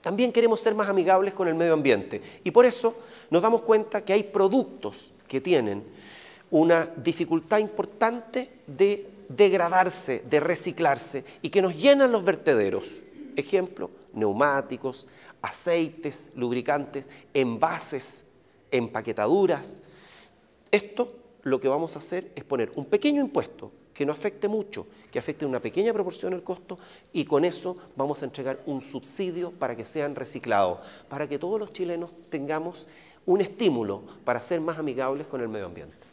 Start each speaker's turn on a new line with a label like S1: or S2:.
S1: también queremos ser más amigables con el medio ambiente. Y por eso nos damos cuenta que hay productos que tienen una dificultad importante de degradarse, de reciclarse y que nos llenan los vertederos. Ejemplo, neumáticos, aceites, lubricantes, envases, empaquetaduras. Esto lo que vamos a hacer es poner un pequeño impuesto que no afecte mucho, que afecte una pequeña proporción el costo y con eso vamos a entregar un subsidio para que sean reciclados, para que todos los chilenos tengamos un estímulo para ser más amigables con el medio ambiente.